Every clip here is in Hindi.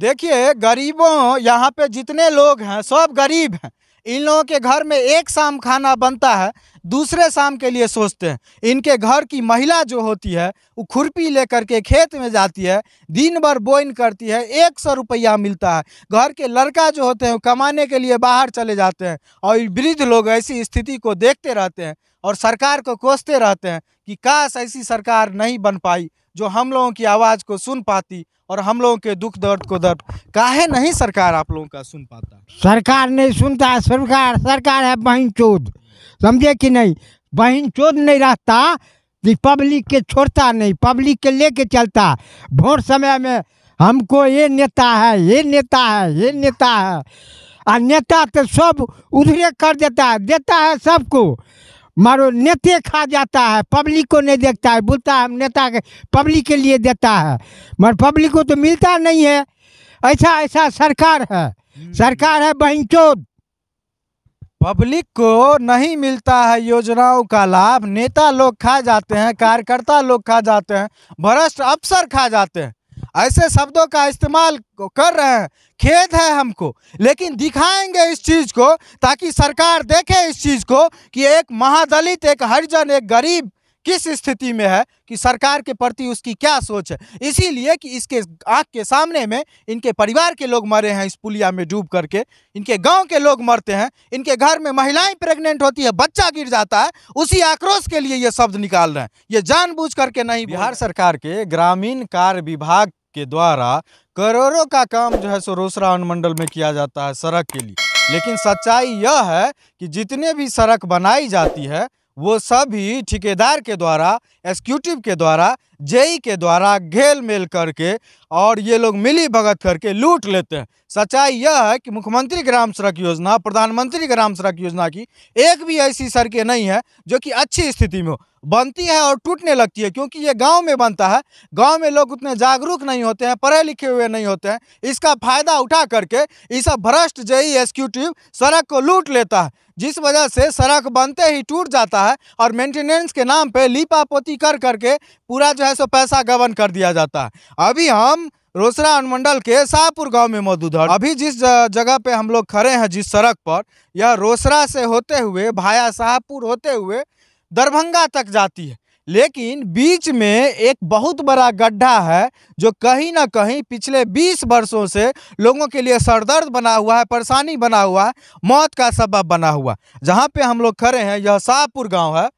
देखिए गरीबों यहाँ पे जितने लोग हैं सब गरीब हैं इन लोगों के घर में एक शाम खाना बनता है दूसरे शाम के लिए सोचते हैं इनके घर की महिला जो होती है वो खुरपी लेकर के खेत में जाती है दिन भर बोइन करती है एक सौ रुपया मिलता है घर के लड़का जो होते हैं वो कमाने के लिए बाहर चले जाते हैं और वृद्ध लोग ऐसी स्थिति को देखते रहते हैं और सरकार को कोसते रहते हैं कि काश ऐसी सरकार नहीं बन पाई जो हम लोगों की आवाज़ को सुन पाती और हम लोगों के दुख दर्द को दर्द काहे नहीं सरकार आप लोगों का सुन पाता सरकार नहीं सुनता सरकार सरकार है बहन चोद समझे कि नहीं बहन चोद नहीं रहता पब्लिक के छोड़ता नहीं पब्लिक के लेके चलता भोर समय में हमको ये नेता है ये नेता है ये नेता है और नेता तो सब उधरे कर देता है देता है सबको मारो नेते खा जाता है पब्लिक को नहीं देखता है बोलता है हम नेता के पब्लिक के लिए देता है मगर पब्लिक को तो मिलता नहीं है ऐसा ऐसा सरकार है हम्म। सरकार है बहन पब्लिक को नहीं मिलता है योजनाओं का लाभ नेता लोग खा जाते हैं कार्यकर्ता लोग खा जाते हैं भ्रष्ट अफसर खा जाते हैं ऐसे शब्दों का इस्तेमाल कर रहे हैं खेद है हमको लेकिन दिखाएंगे इस चीज़ को ताकि सरकार देखे इस चीज़ को कि एक महादलित एक हरिजन एक गरीब किस स्थिति में है कि सरकार के प्रति उसकी क्या सोच है इसीलिए कि इसके आँख के सामने में इनके परिवार के लोग मरे हैं इस पुलिया में डूब करके इनके गांव के लोग मरते हैं इनके घर में महिलाएं प्रेग्नेंट होती है बच्चा गिर जाता है उसी आक्रोश के लिए ये शब्द निकाल रहे हैं ये जानबूझ करके नहीं बिहार सरकार के ग्रामीण कार्य विभाग के द्वारा करोड़ों का काम जो है सो रोसरा अनुमंडल में किया जाता है सड़क के लिए लेकिन सच्चाई यह है कि जितने भी सड़क बनाई जाती है वो सभी ठेकेदार के द्वारा एक्सक्यूटिव के द्वारा जेई के द्वारा घेल मेल करके और ये लोग मिली भगत करके लूट लेते हैं सच्चाई यह है कि मुख्यमंत्री ग्राम सड़क योजना प्रधानमंत्री ग्राम सड़क योजना की एक भी ऐसी सड़कें नहीं है जो कि अच्छी स्थिति में हो बनती है और टूटने लगती है क्योंकि ये गांव में बनता है गांव में लोग उतने जागरूक नहीं होते हैं पढ़े लिखे हुए नहीं होते हैं इसका फ़ायदा उठा करके इस भ्रष्ट जेई एक्सक्यूटिव सड़क को लूट लेता है जिस वजह से सड़क बनते ही टूट जाता है और मेंटेनेंस के नाम पे लीपापोती कर करके पूरा जो है सो पैसा गबन कर दिया जाता है अभी हम रोसरा अनुमंडल के शाहपुर गांव में मौजूद है अभी जिस जगह पे हम लोग खड़े हैं जिस सड़क पर यह रोसरा से होते हुए भाया शाहपुर होते हुए दरभंगा तक जाती है लेकिन बीच में एक बहुत बड़ा गड्ढा है जो कहीं ना कहीं पिछले 20 वर्षों से लोगों के लिए सरदर्द बना हुआ है परेशानी बना हुआ है मौत का सबब बना हुआ जहाँ पे हम लोग खड़े हैं यह शाहपुर गांव है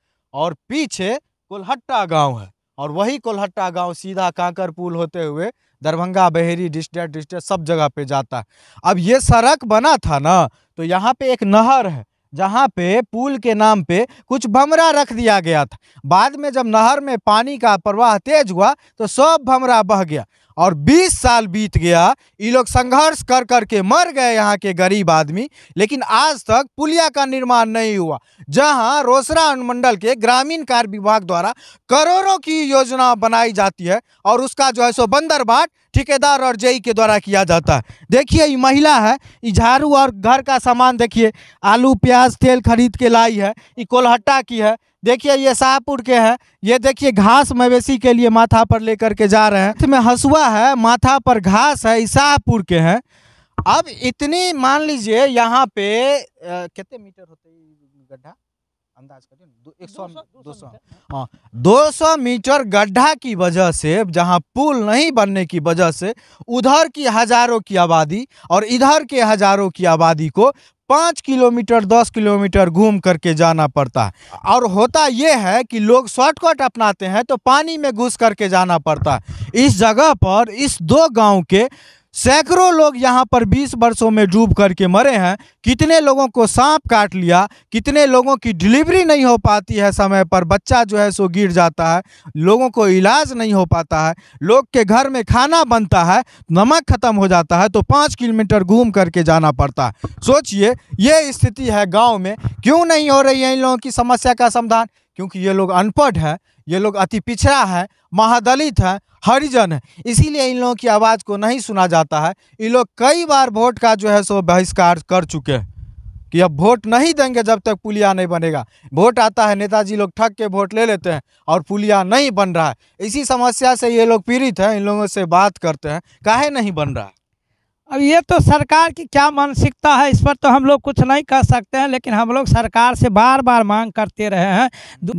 और पीछे कोल्हट्टा गांव है और वही कोल्हट्टा गांव सीधा कांकर पुल होते हुए दरभंगा बहेरी डिस्ट्रिक्ट डिस्ट्रिक्ट सब जगह पर जाता है अब ये सड़क बना था ना तो यहाँ पर एक नहर है जहाँ पे पुल के नाम पे कुछ भमरा रख दिया गया था बाद में जब नहर में पानी का प्रवाह तेज हुआ तो सब भमरा बह गया और 20 साल बीत गया ये लोग संघर्ष कर कर के मर गए यहाँ के गरीब आदमी लेकिन आज तक पुलिया का निर्माण नहीं हुआ जहाँ रोसरा अनुमंडल के ग्रामीण कार्य विभाग द्वारा करोड़ों की योजना बनाई जाती है और उसका जो है सो बंदर बाट ठेकेदार और जेई के द्वारा किया जाता है देखिए ये महिला है ये झाड़ू और घर का सामान देखिए आलू प्याज तेल खरीद के लाई है ये कोलहट्टा की है देखिए ये शाहपुर के है ये देखिए घास मवेशी के लिए माथा पर लेकर के जा रहे हैं इसमें हसुआ है माथा पर घास है ये शाहपुर के हैं अब इतनी मान लीजिए यहाँ पे कितने मीटर होते गड्ढा अंदाज करिए एक सौ दो सौ हाँ दो सौ मीटर गड्ढा की वजह से जहां पुल नहीं बनने की वजह से उधर की हजारों की आबादी और इधर के हजारों की आबादी को पाँच किलोमीटर दस किलोमीटर घूम करके जाना पड़ता है और होता ये है कि लोग शॉर्टकट अपनाते हैं तो पानी में घुस करके जाना पड़ता है इस जगह पर इस दो गांव के सैकड़ों लोग यहाँ पर 20 वर्षों में डूब करके मरे हैं कितने लोगों को सांप काट लिया कितने लोगों की डिलीवरी नहीं हो पाती है समय पर बच्चा जो है सो गिर जाता है लोगों को इलाज नहीं हो पाता है लोग के घर में खाना बनता है नमक ख़त्म हो जाता है तो पाँच किलोमीटर घूम करके जाना पड़ता है सोचिए ये स्थिति है गाँव में क्यों नहीं हो रही है इन लोगों की समस्या का समाधान क्योंकि ये लोग अनपढ़ है ये लोग अति पिछड़ा है महादलित है हरिजन है इसीलिए इन लोगों की आवाज़ को नहीं सुना जाता है ये लोग कई बार वोट का जो है सो बहिष्कार कर चुके हैं कि अब वोट नहीं देंगे जब तक पुलिया नहीं बनेगा वोट आता है नेताजी लोग ठग के वोट ले लेते हैं और पुलिया नहीं बन रहा है इसी समस्या से ये लोग पीड़ित हैं इन लोगों से बात करते हैं काहे नहीं बन रहा है अब ये तो सरकार की क्या मानसिकता है इस पर तो हम लोग कुछ नहीं कह सकते हैं लेकिन हम लोग सरकार से बार बार मांग करते रहे हैं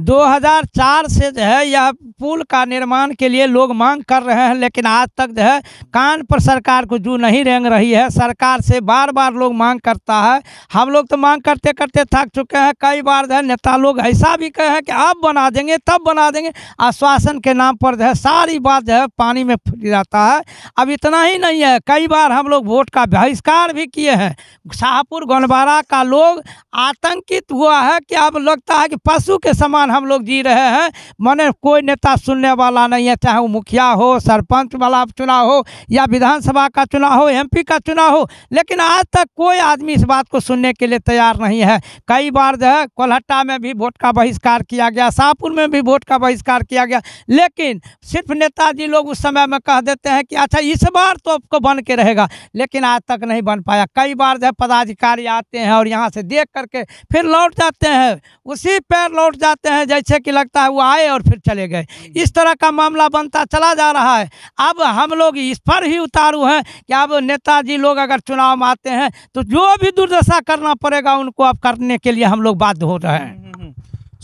2004 से जो है यह पुल का निर्माण के लिए लोग मांग कर रहे हैं लेकिन आज तक जो है कान पर सरकार को जू नहीं रेंग रही है सरकार से बार बार लोग मांग करता है हम लोग तो मांग करते करते थक चुके हैं कई बार जो है नेता लोग ऐसा भी कहे हैं कि अब बना देंगे तब बना देंगे आश्वासन के नाम पर जो है सारी बात जो है पानी में जाता है अब इतना ही नहीं है कई बार हम लोग लोग वोट का बहिष्कार भी किए हैं शाहपुर गोनबारा का लोग आतंकित हुआ है कि अब लगता है कि पशु के समान हम लोग जी रहे हैं मने कोई नेता सुनने वाला नहीं है चाहे वो मुखिया हो सरपंच वाला चुनाव हो या विधानसभा का चुनाव हो एमपी का चुनाव हो लेकिन आज तक कोई आदमी इस बात को सुनने के लिए तैयार नहीं है कई बार जो है कोलहट्टा में भी वोट का बहिष्कार किया गया शाहपुर में भी वोट का बहिष्कार किया गया लेकिन सिर्फ नेताजी लोग उस समय में कह देते हैं कि अच्छा इस बार तो आपको बन के रहेगा लेकिन आज तक नहीं बन पाया कई बार जब पदाधिकारी आते हैं और यहाँ से देख करके फिर लौट जाते हैं उसी पैर लौट जाते हैं जैसे कि लगता है वो आए और फिर चले गए इस तरह का मामला बनता चला जा रहा है अब हम लोग इस पर ही उतारू हैं कि अब नेताजी लोग अगर चुनाव में आते हैं तो जो भी दुर्दशा करना पड़ेगा उनको अब करने के लिए हम लोग बाध्य हो रहे हैं हम्म, हम्म, हम्म।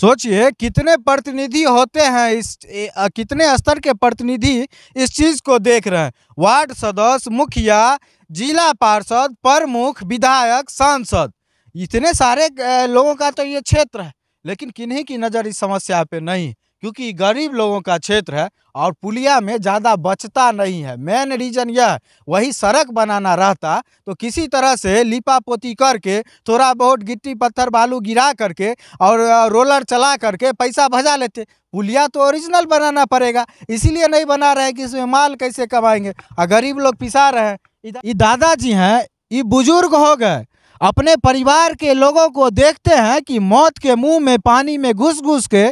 सोचिए कितने प्रतिनिधि होते हैं इस ए, आ, कितने स्तर के प्रतिनिधि इस चीज़ को देख रहे हैं वार्ड सदस्य मुखिया जिला पार्षद प्रमुख विधायक सांसद इतने सारे लोगों का तो ये क्षेत्र है लेकिन किन्हीं की नज़र इस समस्या पे नहीं क्योंकि गरीब लोगों का क्षेत्र है और पुलिया में ज़्यादा बचता नहीं है मेन रीज़न यह वही सड़क बनाना रहता तो किसी तरह से लिपा पोती करके थोड़ा बहुत गिट्टी पत्थर बालू गिरा करके और रोलर चला करके पैसा भजा लेते पुलिया तो ओरिजिनल बनाना पड़ेगा इसीलिए नहीं बना रहे कि इसमें माल कैसे कमाएंगे और गरीब लोग पिसा रहे हैं ये दादाजी हैं ये बुजुर्ग हो गए अपने परिवार के लोगों को देखते हैं कि मौत के मुंह में पानी में घुस घुस के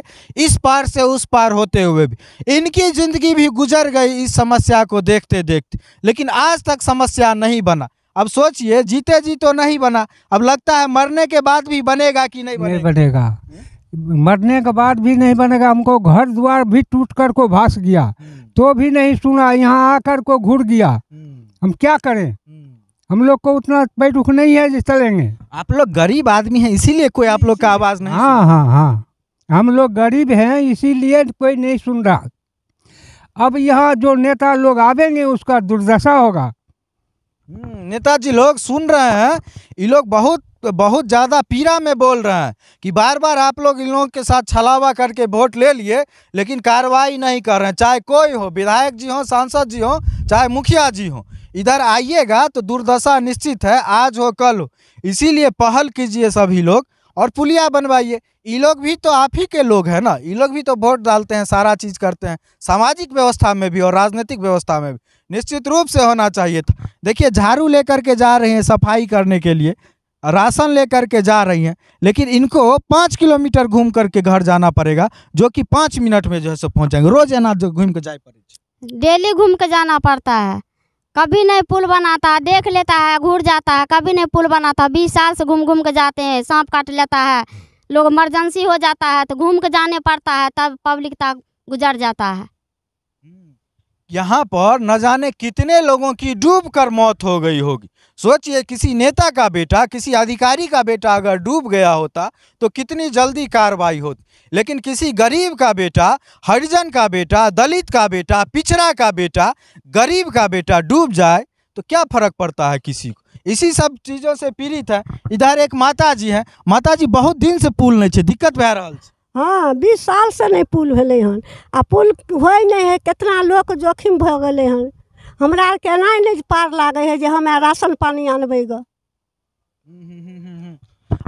इस पार से उस पार होते हुए भी इनकी ज़िंदगी भी गुजर गई इस समस्या को देखते देखते लेकिन आज तक समस्या नहीं बना अब सोचिए जीते जी तो नहीं बना अब लगता है मरने के बाद भी बनेगा कि नहीं बनेगा, नहीं बनेगा। मरने के बाद भी नहीं बनेगा हमको घर द्वार भी टूट कर को भास गया हम्म। तो भी नहीं सुना यहाँ आकर को घुर गया हम्म। हम क्या करें हम्म। हम लोग को उतना भाई दुख नहीं है जिस चलेंगे आप लोग गरीब आदमी हैं इसीलिए कोई आप लोग का आवाज़ नहीं हाँ हाँ हाँ हम लोग गरीब हैं इसीलिए कोई नहीं सुन रहा अब यहाँ जो नेता लोग आवेंगे उसका दुर्दशा होगा हम्म, नेताजी लोग सुन रहे हैं ये लोग बहुत बहुत ज़्यादा पीड़ा में बोल रहे हैं कि बार बार आप लोग इन लोगों के साथ छलावा करके वोट ले लिए लेकिन कार्रवाई नहीं कर रहे हैं चाहे कोई हो विधायक जी हो सांसद जी हो चाहे मुखिया जी हो इधर आइएगा तो दुर्दशा निश्चित है आज हो कल हो इसीलिए पहल कीजिए सभी लोग और पुलिया बनवाइए ये लोग भी तो आप ही के लोग हैं ना ये लोग भी तो वोट डालते हैं सारा चीज़ करते हैं सामाजिक व्यवस्था में भी और राजनीतिक व्यवस्था में भी निश्चित रूप से होना चाहिए था देखिए झाड़ू लेकर के जा रहे हैं सफाई करने के लिए राशन लेकर के जा रही हैं लेकिन इनको पाँच किलोमीटर घूम करके घर जाना पड़ेगा जो कि पाँच मिनट में जो है सो जाएंगे रोज एना घूम के जाए पड़े डेली घूम के जाना पड़ता है कभी नहीं पुल बनाता देख लेता है घूर जाता है कभी नहीं पुल बनाता बीस साल से घूम घूम के जाते हैं सांप काट लेता है लोग इमरजेंसी हो जाता है तो घूम के जाने पड़ता है तब पब्लिक तक गुजर जाता है हम्म। यहाँ पर न जाने कितने लोगों की डूब कर मौत हो गई होगी सोचिए किसी नेता का बेटा किसी अधिकारी का बेटा अगर डूब गया होता तो कितनी जल्दी कार्रवाई होती लेकिन किसी गरीब का बेटा हरिजन का बेटा दलित का बेटा पिछड़ा का बेटा गरीब का बेटा डूब जाए तो क्या फ़र्क पड़ता है किसी को इसी सब चीज़ों से पीड़ित है इधर एक माता जी है माता जी बहुत दिन से पुल नहीं है दिक्कत भै रहा है हाँ बीस साल से नहीं पुल हन आ पुल हो नहीं है कितना लोग जोखिम भ गए हैं हमरा आरके एनाहि नहि पार लागे है जे हमें राशन पानी आनबे ग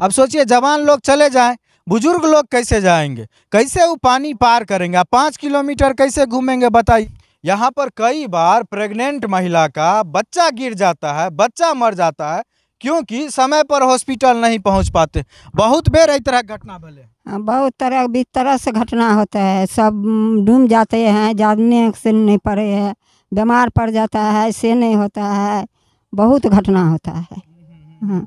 अब सोचिए जवान लोग चले जाए बुजुर्ग लोग कैसे जाएंगे कैसे वो पानी पार करेंगे आप पाँच किलोमीटर कैसे घूमेंगे बताइए यहाँ पर कई बार प्रेग्नेंट महिला का बच्चा गिर जाता है बच्चा मर जाता है क्योंकि समय पर हॉस्पिटल नहीं पहुंच पाते बहुत बेर इस तरह घटना भले हाँ, बहुत तरह भी तरह से घटना होता है सब डूब जाते हैं जानने से नहीं पड़े हैं बीमार पड़ जाता है ऐसे नहीं होता है बहुत घटना होता है हाँ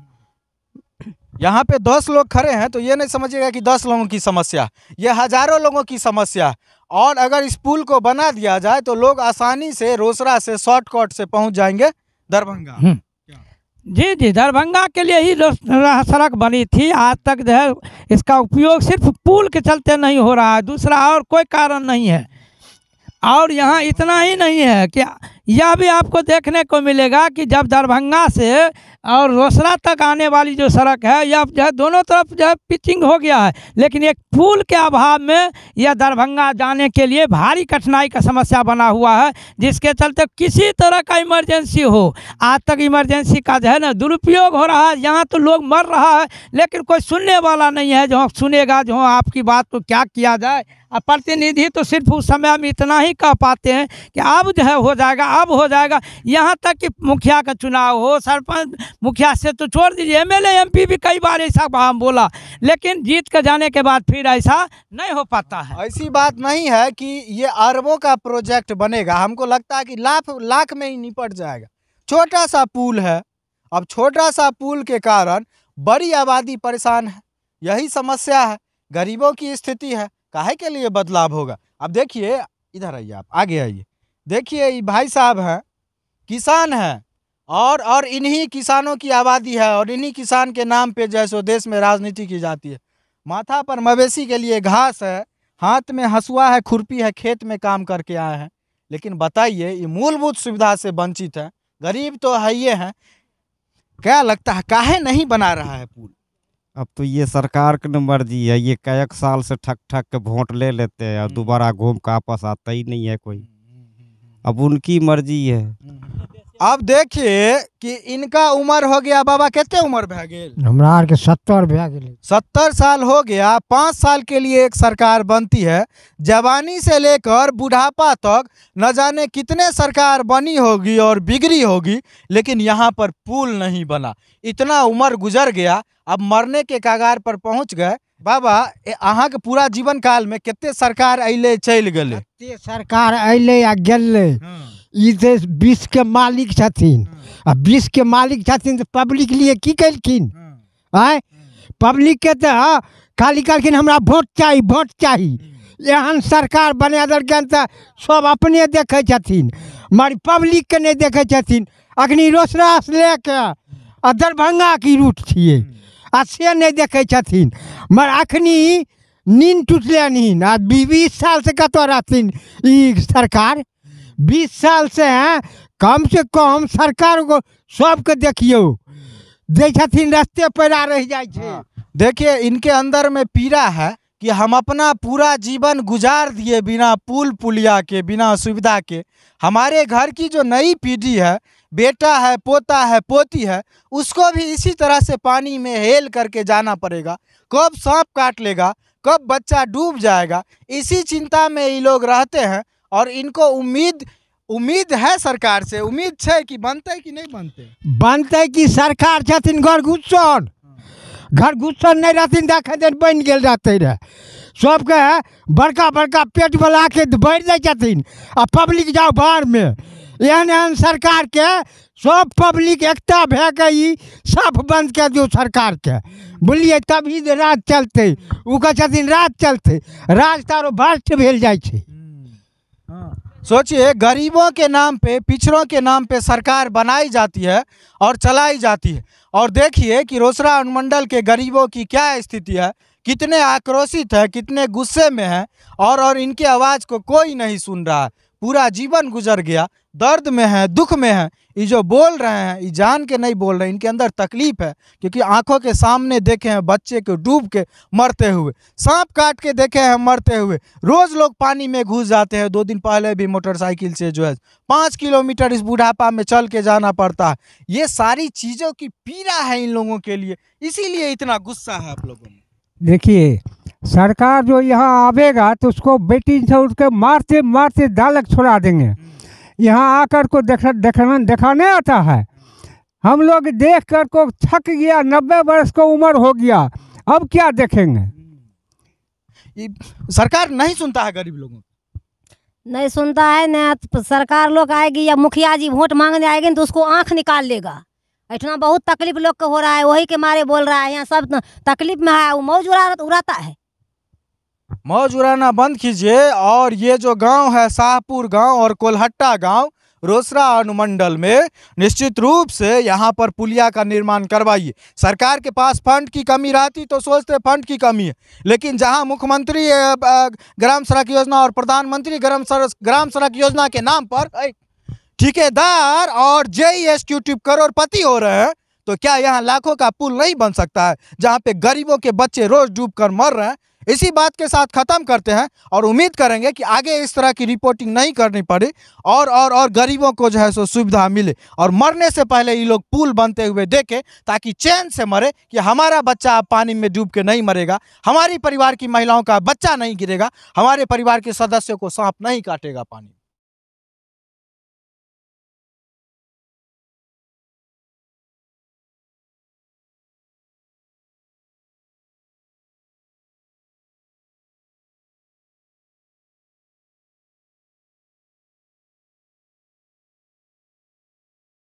यहाँ पे दस लोग खड़े हैं तो ये नहीं समझिएगा कि दस लोगों की समस्या ये हजारों लोगों की समस्या और अगर इस पुल को बना दिया जाए तो लोग आसानी से रोसरा से शॉर्टकट से पहुँच जाएंगे दरभंगा हम्म। जी जी दरभंगा के लिए ही सड़क बनी थी आज तक जो है इसका उपयोग सिर्फ पुल के चलते नहीं हो रहा है दूसरा और कोई कारण नहीं है और यहाँ इतना ही नहीं है कि यह भी आपको देखने को मिलेगा कि जब दरभंगा से और रोसड़ा तक आने वाली जो सड़क है यह जो है दोनों तरफ जो है पिचिंग हो गया है लेकिन एक पुल के अभाव में यह दरभंगा जाने के लिए भारी कठिनाई का समस्या बना हुआ है जिसके चलते किसी तरह का इमरजेंसी हो आज तक इमरजेंसी का जो है ना दुरुपयोग हो रहा है यहाँ तो लोग मर रहा है लेकिन कोई सुनने वाला नहीं है जो सुनेगा जो आपकी बात को क्या किया जाए प्रतिनिधि तो सिर्फ उस समय हम इतना ही कह पाते हैं कि अब जो है हो जाएगा अब हो जाएगा यहाँ तक कि मुखिया का चुनाव हो सरपंच मुखिया से तो छोड़ दीजिए एम एल भी कई बार ऐसा हम बोला लेकिन जीत कर जाने के बाद फिर ऐसा नहीं हो पाता है ऐसी बात नहीं है कि ये अरबों का प्रोजेक्ट बनेगा हमको लगता है कि लाख लाख में ही निपट जाएगा छोटा सा पुल है अब छोटा सा पुल के कारण बड़ी आबादी परेशान है यही समस्या है गरीबों की स्थिति है काहे के लिए बदलाव होगा अब देखिए इधर आइए आप आगे आइए देखिए ये भाई साहब हैं किसान हैं और और इन्हीं किसानों की आबादी है और इन्हीं किसान के नाम पे जैसो देश में राजनीति की जाती है माथा पर मवेशी के लिए घास है हाथ में हंसुआ है खुरपी है खेत में काम करके आए हैं लेकिन बताइए ये मूलभूत सुविधा से वंचित है गरीब तो है ये हैं क्या लगता है काहे नहीं बना रहा है पुल अब तो ये सरकार की मर्जी है ये कई साल से ठक ठक के वोट ले लेते हैं और हम्म। दोबारा घूम के आपस आता ही नहीं है कोई अब उनकी मर्जी है हम्म। अब देखिए कि इनका उम्र हो गया बाबा कितने उम्र भए गए हमरा के सत्तर भए सत्तर साल हो गया पाँच साल के लिए एक सरकार बनती है जवानी से लेकर बुढ़ापा तक न जाने कितने सरकार बनी होगी और बिगड़ी होगी लेकिन यहाँ पर पुल नहीं बना इतना उम्र गुजर गया अब मरने के कागार पर पहुँच गए बाबा अहाँ के पूरा जीवन काल में कते सरकार अले चल गए कते सरकार अल आ गले हम्म। के मालिक छथिन हम्म। आ बीस के मालिक छथिन तो पब्लिक लिए की कलखिन हम्म। आय पब्लिक के तो खाली कहलखिन हमरा वोट चाहिए वोट चाहिए एहन सरकार बना देलकनि तऽ सब अपने देखै छथिन मगर के नहीं देखै छथिन अखनी रोसरास लेके आ दरभंगा की रूट छियै आ से नहि देखै छथिन मगर अखनी नींद टूटल नहीं आज बीस साल से कत रहथिन सरकार बीस साल से हाँ, कम से कम सरकार को सबके देखियो देखिए रास्ते पैरा रह जाए हाँ। देखिए इनके अंदर में पीड़ा है कि हम अपना पूरा जीवन गुजार दिए बिना पुल पुलिया के बिना सुविधा के हमारे घर की जो नई पीढ़ी है बेटा है पोता है पोती है उसको भी इसी तरह से पानी में हेल करके जाना पड़ेगा कब सांप काट लेगा कब बच्चा डूब जाएगा इसी चिंता में ये लोग रहते हैं और इनको उम्मीद उम्मीद है सरकार से उम्मीद है कि बनते कि नहीं बनते बनते कि सरकार छथिन घर घुसन घर घुसन नहीं रहथिन देखे दिन बन गए रहते रह सबके बड़का बड़का पेट बला के भर दै छथिन आ पब्लिक जाओ बाहर में एहन एहन के सब पब्लिक एकता भे के सफ बंद बन्द कए सरकार के बुलिए तभी राज चलते ओ राज चलते राज तारो भ्रष्ट भेल जाए छे हम्म। सोचिए गरीबों के नाम पे पिछड़ों के नाम पे सरकार बनाई जाती है और चलाई जाती है और देखिए कि रोसड़ा अनुमंडल के गरीबों की क्या स्थिति है कितने आक्रोशित है कितने गुस्से में है और और इनके आवाज़ को कोई नहीं सुन रहा है पूरा जीवन गुजर गया दर्द में है दुख में है ये जो बोल रहे हैं ये जान के नहीं बोल रहे हैं इनके अंदर तकलीफ है क्योंकि आंखों के सामने देखे हैं बच्चे को डूब के मरते हुए सांप काट के देखे हैं मरते हुए रोज़ लोग पानी में घुस जाते हैं दो दिन पहले भी मोटरसाइकिल से जो है पाँच किलोमीटर इस बुढ़ापा में चल के जाना पड़ता है ये सारी चीज़ों की पीड़ा है इन लोगों के लिए इसीलिए इतना गुस्सा है आप लोगों में देखिए सरकार जो यहाँ आवेगा तो उसको बेटी से के मारते मारते दालक छोड़ा देंगे यहाँ आकर को देख देखना दिखाने आता है हम लोग देख कर को थक गया नब्बे वर्ष को उम्र हो गया अब क्या देखेंगे सरकार नहीं सुनता है गरीब लोगों नहीं सुनता है ना तो सरकार लोग आएगी या मुखिया जी वोट मांगने आएगी तो उसको आंख निकाल लेगा ऐठना बहुत तकलीफ लोग को हो रहा है वही के मारे बोल रहा है यहाँ सब तकलीफ में है वो मौज उड़ा उड़ाता है उड़ाना बंद कीजिए और ये जो गांव है शाहपुर गांव और कोलहट्टा गांव रोसरा अनुमंडल में निश्चित रूप से यहाँ पर पुलिया का निर्माण करवाइए सरकार के पास फंड की कमी रहती तो सोचते फंड की कमी है लेकिन जहाँ मुख्यमंत्री ग्राम सड़क योजना और प्रधानमंत्री ग्राम ग्राम सड़क योजना के नाम पर ठेकेदार और जेई एग्जीक्यूटिव करोड़पति हो रहे हैं तो क्या यहाँ लाखों का पुल नहीं बन सकता है जहाँ पे गरीबों के बच्चे रोज डूब कर मर रहे हैं इसी बात के साथ ख़त्म करते हैं और उम्मीद करेंगे कि आगे इस तरह की रिपोर्टिंग नहीं करनी पड़े और और और गरीबों को जो है सो सुविधा मिले और मरने से पहले ये लोग पुल बनते हुए देखें ताकि चैन से मरे कि हमारा बच्चा अब पानी में डूब के नहीं मरेगा हमारी परिवार की महिलाओं का बच्चा नहीं गिरेगा हमारे परिवार के सदस्यों को सांप नहीं काटेगा पानी